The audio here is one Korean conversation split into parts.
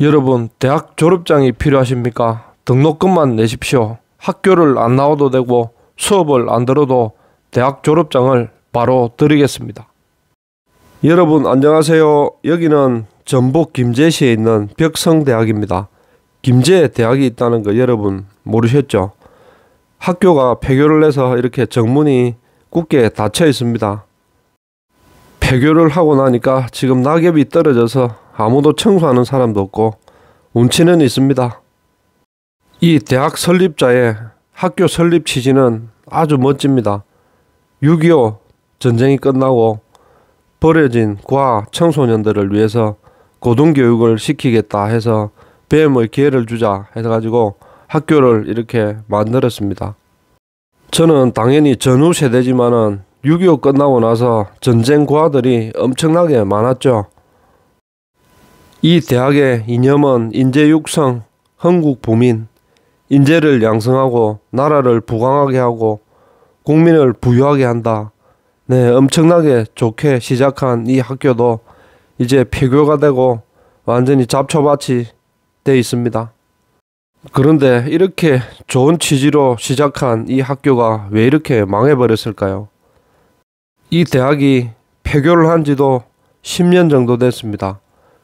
여러분 대학 졸업장이 필요하십니까? 등록금만 내십시오. 학교를 안 나와도 되고 수업을 안 들어도 대학 졸업장을 바로 드리겠습니다. 여러분 안녕하세요. 여기는 전북 김제시에 있는 벽성대학입니다. 김제 대학이 있다는 거 여러분 모르셨죠? 학교가 폐교를 해서 이렇게 정문이 굳게 닫혀 있습니다. 폐교를 하고 나니까 지금 낙엽이 떨어져서 아무도 청소하는 사람도 없고 운치는 있습니다. 이 대학 설립자의 학교 설립 취지는 아주 멋집니다. 6.25 전쟁이 끝나고 버려진 과 청소년들을 위해서 고등교육을 시키겠다 해서 뱀의 기회를 주자 해가지고 학교를 이렇게 만들었습니다. 저는 당연히 전후 세대지만은 6.25 끝나고 나서 전쟁 고아들이 엄청나게 많았죠. 이 대학의 이념은 인재 육성, 한국 보민, 인재를 양성하고 나라를 부강하게 하고 국민을 부유하게 한다. 네, 엄청나게 좋게 시작한 이 학교도 이제 폐교가 되고 완전히 잡초밭이 돼 있습니다. 그런데 이렇게 좋은 취지로 시작한 이 학교가 왜 이렇게 망해버렸을까요? 이 대학이 폐교를 한 지도 10년 정도 됐습니다.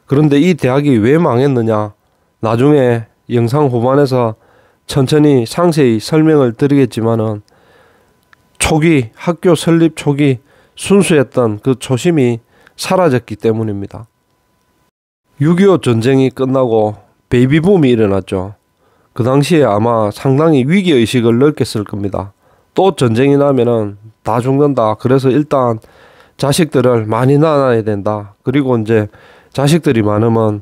그런데 이 대학이 왜 망했느냐? 나중에 영상 후반에서 천천히 상세히 설명을 드리겠지만은 초기 학교 설립 초기 순수했던 그 초심이 사라졌기 때문입니다. 6.25 전쟁이 끝나고 베이비붐이 일어났죠. 그 당시에 아마 상당히 위기의식을 느꼈을 겁니다. 또 전쟁이 나면은 다 죽는다. 그래서 일단 자식들을 많이 낳아야 된다. 그리고 이제 자식들이 많으면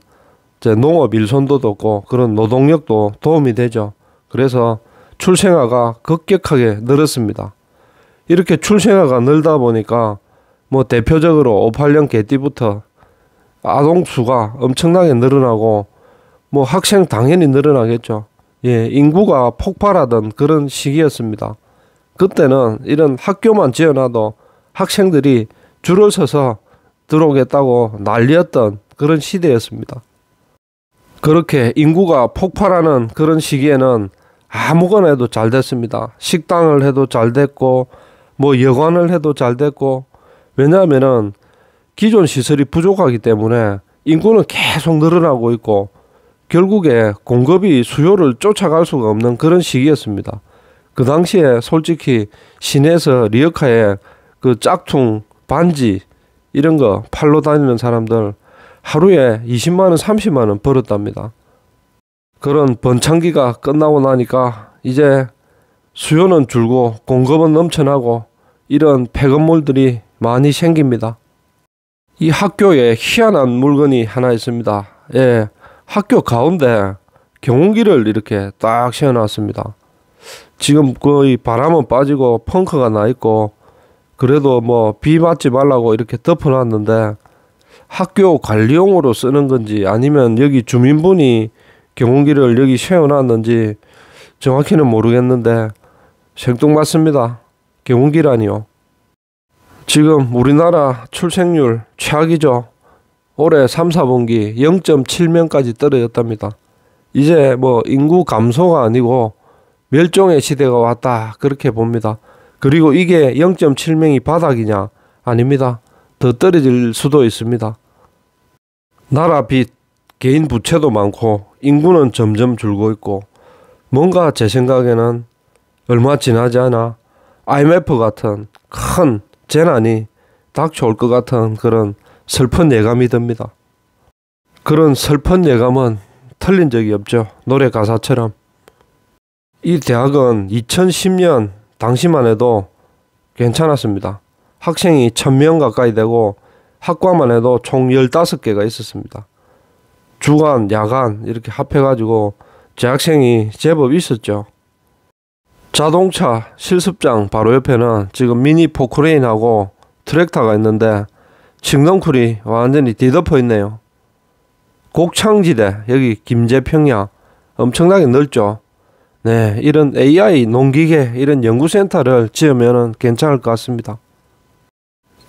이제 농업 일손도 돕고 그런 노동력도 도움이 되죠. 그래서 출생아가 급격하게 늘었습니다. 이렇게 출생아가 늘다 보니까 뭐 대표적으로 58년 개띠부터 아동 수가 엄청나게 늘어나고 뭐 학생 당연히 늘어나겠죠. 예, 인구가 폭발하던 그런 시기였습니다. 그때는 이런 학교만 지어놔도 학생들이 줄을 서서 들어오겠다고 난리였던 그런 시대였습니다. 그렇게 인구가 폭발하는 그런 시기에는 아무거나 해도 잘 됐습니다. 식당을 해도 잘 됐고, 뭐 여관을 해도 잘 됐고, 왜냐하면 기존 시설이 부족하기 때문에 인구는 계속 늘어나고 있고, 결국에 공급이 수요를 쫓아갈 수가 없는 그런 시기였습니다. 그 당시에 솔직히 시내에서 리어카에 그 짝퉁, 반지, 이런 거 팔로 다니는 사람들 하루에 20만 원, 30만 원 벌었답니다. 그런 번창기가 끝나고 나니까 이제 수요는 줄고 공급은 넘쳐나고 이런 폐건물들이 많이 생깁니다. 이 학교에 희한한 물건이 하나 있습니다. 예, 학교 가운데 경운기를 이렇게 딱 세워놨습니다. 지금 거의 바람은 빠지고 펑크가 나 있고 그래도 뭐 비 맞지 말라고 이렇게 덮어놨는데 학교 관리용으로 쓰는 건지 아니면 여기 주민분이 경운기를 여기 세워놨는지 정확히는 모르겠는데 생뚱맞습니다. 경운기라니요. 지금 우리나라 출생률 최악이죠. 올해 3, 4분기 0.7명까지 떨어졌답니다. 이제 뭐 인구 감소가 아니고 멸종의 시대가 왔다 그렇게 봅니다. 그리고 이게 0.7명이 바닥이냐? 아닙니다. 더 떨어질 수도 있습니다. 나라 빚, 개인 부채도 많고 인구는 점점 줄고 있고 뭔가 제 생각에는 얼마 지나지 않아 IMF 같은 큰 재난이 닥쳐올 것 같은 그런 슬픈 예감이 듭니다. 그런 슬픈 예감은 틀린 적이 없죠. 노래 가사처럼. 이 대학은 2010년 당시만 해도 괜찮았습니다. 학생이 1000명 가까이 되고 학과만 해도 총 15개가 있었습니다. 주간, 야간 이렇게 합해가지고 재학생이 제법 있었죠. 자동차 실습장 바로 옆에는 지금 미니 포크레인하고 트랙터가 있는데 칭덩쿨이 완전히 뒤덮어 있네요. 곡창지대 여기 김제평야 엄청나게 넓죠. 네, 이런 AI 농기계 이런 연구센터를 지으면 괜찮을 것 같습니다.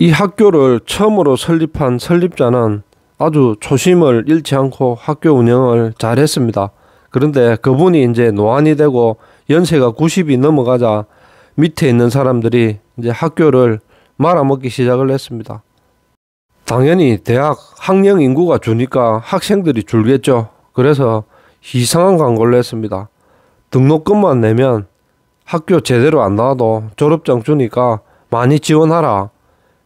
이 학교를 처음으로 설립한 설립자는 아주 초심을 잃지 않고 학교 운영을 잘했습니다. 그런데 그분이 이제 노안이 되고 연세가 90이 넘어가자 밑에 있는 사람들이 이제 학교를 말아먹기 시작을 했습니다. 당연히 대학 학령 인구가 주니까 학생들이 줄겠죠. 그래서 이상한 광고를 했습니다. 등록금만 내면 학교 제대로 안 나와도 졸업장 주니까 많이 지원하라.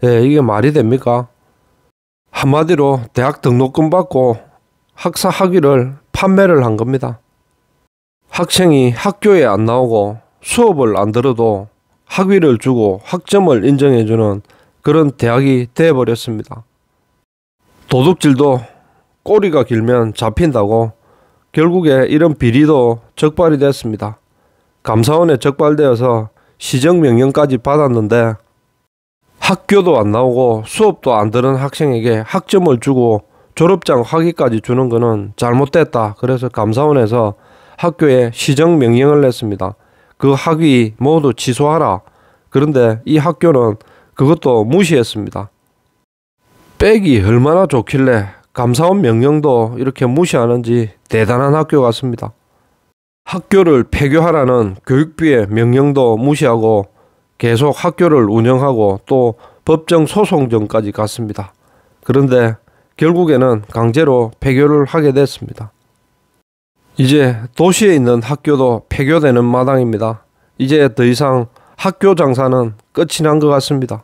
예, 이게 말이 됩니까? 한마디로 대학 등록금 받고 학사 학위를 판매를 한 겁니다. 학생이 학교에 안 나오고 수업을 안 들어도 학위를 주고 학점을 인정해주는 그런 대학이 되어버렸습니다. 도둑질도 꼬리가 길면 잡힌다고 결국에 이런 비리도 적발이 됐습니다. 감사원에 적발되어서 시정명령까지 받았는데 학교도 안 나오고 수업도 안 들은 학생에게 학점을 주고 졸업장 학위까지 주는 거는 잘못됐다. 그래서 감사원에서 학교에 시정 명령을 냈습니다. 그 학위 모두 취소하라. 그런데 이 학교는 그것도 무시했습니다. 백이 얼마나 좋길래 감사원 명령도 이렇게 무시하는지 대단한 학교 같습니다. 학교를 폐교하라는 교육부의 명령도 무시하고 계속 학교를 운영하고 또 법정 소송전까지 갔습니다. 그런데 결국에는 강제로 폐교를 하게 됐습니다. 이제 도시에 있는 학교도 폐교되는 마당입니다. 이제 더 이상 학교 장사는 끝이 난 것 같습니다.